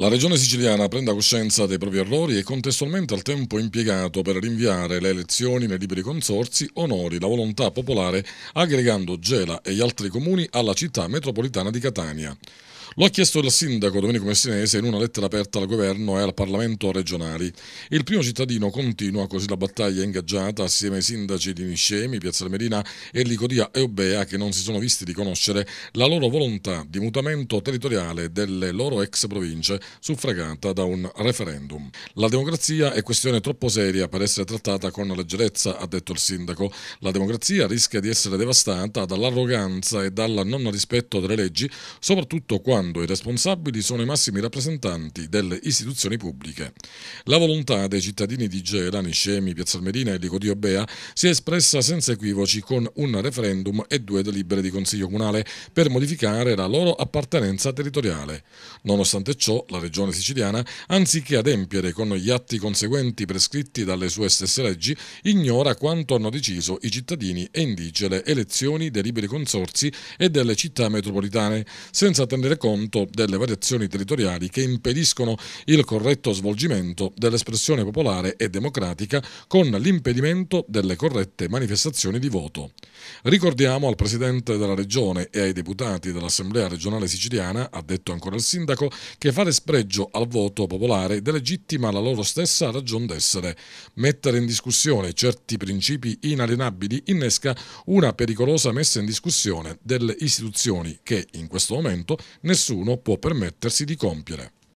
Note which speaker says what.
Speaker 1: La regione siciliana prenda coscienza dei propri errori e contestualmente al tempo impiegato per rinviare le elezioni nei liberi consorsi onori la volontà popolare aggregando Gela e gli altri comuni alla città metropolitana di Catania. Lo ha chiesto il sindaco Domenico Messinese in una lettera aperta al governo e al Parlamento regionali. Il primo cittadino continua così la battaglia ingaggiata assieme ai sindaci di Niscemi, Piazza del Medina e Licodia e Obea che non si sono visti riconoscere la loro volontà di mutamento territoriale delle loro ex province suffragata da un referendum. La democrazia è questione troppo seria per essere trattata con leggerezza, ha detto il sindaco. La democrazia rischia di essere devastata dall'arroganza e dal non rispetto delle leggi, soprattutto quando quando i responsabili sono i massimi rappresentanti delle istituzioni pubbliche. La volontà dei cittadini di Gelani, Niscemi, Piazzalmerina e Licodio Bea si è espressa senza equivoci con un referendum e due delibere di Consiglio Comunale per modificare la loro appartenenza territoriale. Nonostante ciò, la Regione siciliana, anziché adempiere con gli atti conseguenti prescritti dalle sue stesse leggi, ignora quanto hanno deciso i cittadini e indige le elezioni dei liberi consorzi e delle città metropolitane, senza tenere conto conto delle variazioni territoriali che impediscono il corretto svolgimento dell'espressione popolare e democratica con l'impedimento delle corrette manifestazioni di voto. Ricordiamo al Presidente della Regione e ai deputati dell'Assemblea regionale siciliana, ha detto ancora il Sindaco, che fare spregio al voto popolare delegittima la loro stessa ragion d'essere. Mettere in discussione certi principi inalienabili innesca una pericolosa messa in discussione delle istituzioni che in questo momento nessuno nessuno può permettersi di compiere.